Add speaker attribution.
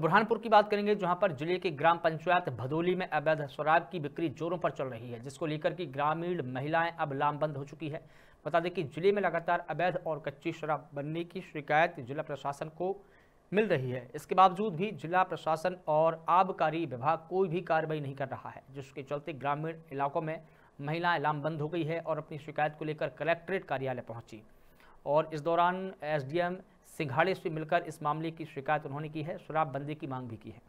Speaker 1: बुरहानपुर की बात करेंगे जहां पर जिले के ग्राम पंचायत भदोली में अवैध शराब की बिक्री जोरों पर चल रही है जिसको लेकर की ग्रामीण महिलाएं अब लामबंद हो चुकी है बता दें कि जिले में लगातार अवैध और कच्ची शराब बनने की शिकायत जिला प्रशासन को मिल रही है इसके बावजूद भी जिला प्रशासन और आबकारी विभाग कोई भी कार्रवाई नहीं कर रहा है जिसके चलते ग्रामीण इलाकों में महिलाएं लामबंद हो गई है और अपनी शिकायत को लेकर कलेक्ट्रेट कार्यालय पहुंची और इस दौरान एसडीएम सिंघाड़े से मिलकर इस मामले की शिकायत उन्होंने की है शराबबंदी की मांग भी की है